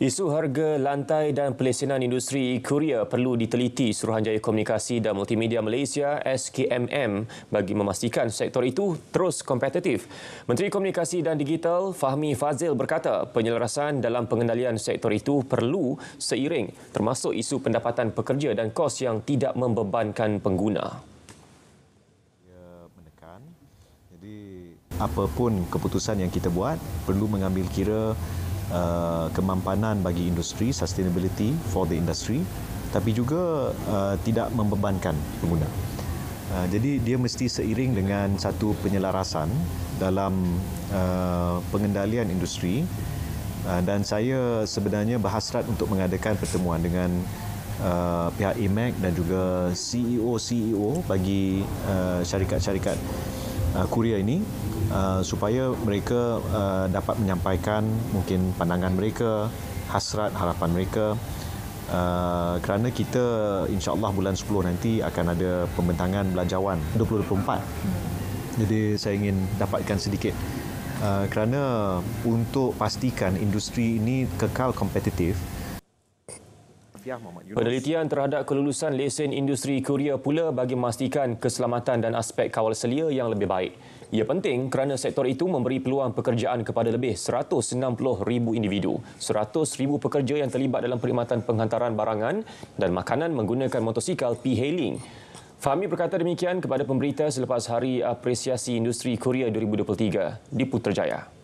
Isu harga lantai dan pelesenan industri Korea perlu diteliti Suruhanjaya Komunikasi dan Multimedia Malaysia SKMM bagi memastikan sektor itu terus kompetitif. Menteri Komunikasi dan Digital Fahmi Fazil berkata penyelarasan dalam pengendalian sektor itu perlu seiring termasuk isu pendapatan pekerja dan kos yang tidak membebankan pengguna. Apapun keputusan yang kita buat perlu mengambil kira uh, kemampanan bagi industri sustainability for the industry tapi juga uh, tidak membebankan pengguna. Uh, jadi dia mesti seiring dengan satu penyelarasan dalam uh, pengendalian industri uh, dan saya sebenarnya berhasrat untuk mengadakan pertemuan dengan Uh, pihak IMEC dan juga CEO-CEO bagi uh, syarikat-syarikat uh, Korea ini uh, supaya mereka uh, dapat menyampaikan mungkin pandangan mereka, hasrat, harapan mereka. Uh, kerana kita insyaAllah bulan 10 nanti akan ada pembentangan belanjawan 2024. Jadi saya ingin dapatkan sedikit uh, kerana untuk pastikan industri ini kekal kompetitif, Afiah Penelitian terhadap kelulusan lesen industri Korea pula bagi memastikan keselamatan dan aspek kawal selia yang lebih baik. Ia penting kerana sektor itu memberi peluang pekerjaan kepada lebih 160,000 individu. 100,000 pekerja yang terlibat dalam perkhidmatan penghantaran barangan dan makanan menggunakan motosikal P-Hailing. Fahmi berkata demikian kepada pemberita selepas Hari Apresiasi Industri Korea 2023 di Putrajaya.